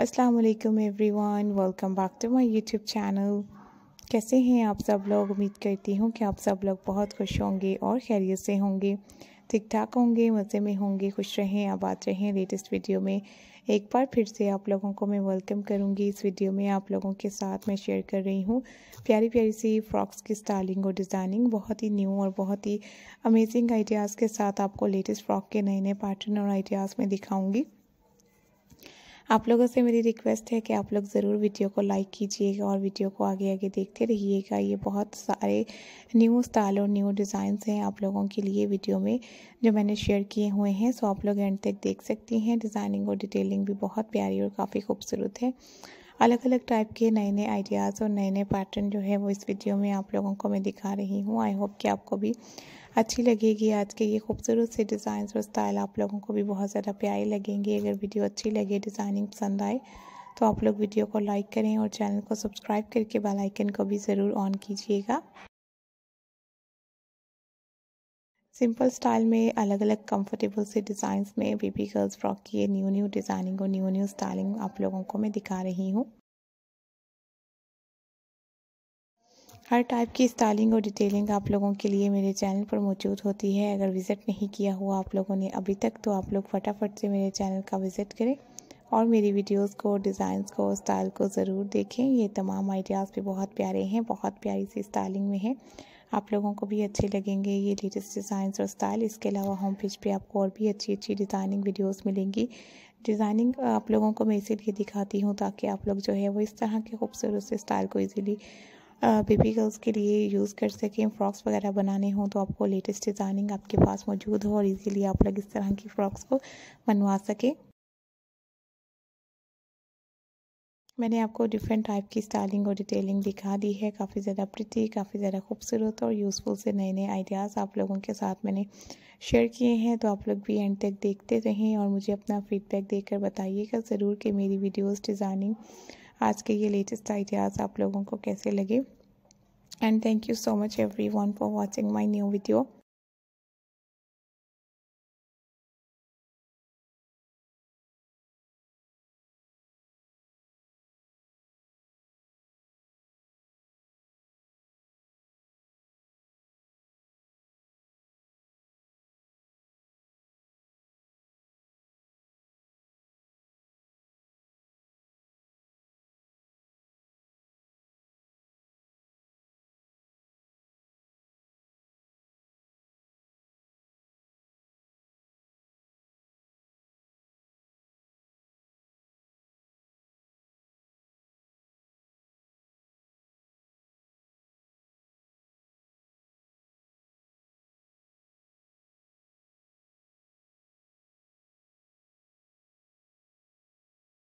अस्सलाम वालेकुम everyone welcome back to my YouTube channel कैसे हैं आप सब लोग उम्मीद करती हूँ कि आप सब लोग बहुत खुश होंगे और खैरियत से होंगे ठीक ठाक होंगे मज़े में होंगे खुश रहें आबाद रहें लेटेस्ट वीडियो में एक बार फिर से आप लोगों को मैं वेलकम करूँगी इस वीडियो में आप लोगों के साथ मैं शेयर कर रही हूँ प्यारी प्यारी सी फ्रॉक्स की स्टाइलिंग और डिज़ाइनिंग बहुत ही न्यू और बहुत ही अमेजिंग आइडियाज़ के साथ आपको लेटेस्ट फ्रॉक के नए नए पैटर्न और आइडियाज़ में दिखाऊँगी आप लोगों से मेरी रिक्वेस्ट है कि आप लोग ज़रूर वीडियो को लाइक कीजिएगा और वीडियो को आगे आगे देखते रहिएगा ये बहुत सारे न्यू स्टाइल और न्यू डिज़ाइंस हैं आप लोगों के लिए वीडियो में जो मैंने शेयर किए हुए हैं सो आप लोग एंड तक देख सकती हैं डिज़ाइनिंग और डिटेलिंग भी बहुत प्यारी और काफ़ी खूबसूरत है अलग अलग टाइप के नए नए आइडियाज़ और नए नए पैटर्न जो है वो इस वीडियो में आप लोगों को मैं दिखा रही हूँ आई होप कि आपको भी अच्छी लगेगी आज के ये खूबसूरत से डिज़ाइन और स्टाइल आप लोगों को भी बहुत ज़्यादा प्यारी लगेंगी अगर वीडियो अच्छी लगे डिज़ाइनिंग पसंद आए तो आप लोग वीडियो को लाइक करें और चैनल को सब्सक्राइब करके बेल आइकन को भी ज़रूर ऑन कीजिएगा सिंपल स्टाइल में अलग अलग कंफर्टेबल से डिज़ाइंस में बेबी गर्ल्स फ्रॉक की ये न्यू न्यू डिज़ाइनिंग और न्यू न्यू स्टाइलिंग आप लोगों को मैं दिखा रही हूँ हर टाइप की स्टाइलिंग और डिटेलिंग आप लोगों के लिए मेरे चैनल पर मौजूद होती है अगर विज़िट नहीं किया हुआ आप लोगों ने अभी तक तो आप लोग फटाफट से मेरे चैनल का विज़िट करें और मेरी वीडियोस को डिज़ाइंस को स्टाइल को ज़रूर देखें ये तमाम आइडियाज़ भी बहुत प्यारे हैं बहुत प्यारी सी स्टाइलिंग में है आप लोगों को भी अच्छे लगेंगे ये लेटेस्ट डिज़ाइंस और स्टाइल इसके अलावा होम पेज पे आपको और भी अच्छी अच्छी डिज़ाइनिंग वीडियोस मिलेंगी डिज़ाइनिंग आप लोगों को मैं इसीलिए दिखाती हूँ ताकि आप लोग जो है वो इस तरह के खूबसूरत से स्टाइल को ईजिली बेबी गर्ल्स के लिए यूज़ कर सकें फ़्रॉक्स वगैरह बनाने हों तो आपको लेटेस्ट डिज़ाइनिंग आपके पास मौजूद हो और ईजिली आप लोग इस तरह की फ़्रॉक्स को बनवा सकें मैंने आपको डिफरेंट टाइप की स्टाइलिंग और डिटेलिंग दिखा दी है काफ़ी ज़्यादा प्रिटी काफ़ी ज़्यादा खूबसूरत और यूज़फुल से नए नए आइडियाज़ आप लोगों के साथ मैंने शेयर किए हैं तो आप लोग भी एंड तक देखते रहें और मुझे अपना फ़ीडबैक देकर बताइएगा ज़रूर कि मेरी वीडियोस डिज़ाइनिंग आज के ये लेटेस्ट आइडियाज़ आप लोगों को कैसे लगे and thank you so much everyone for watching my new video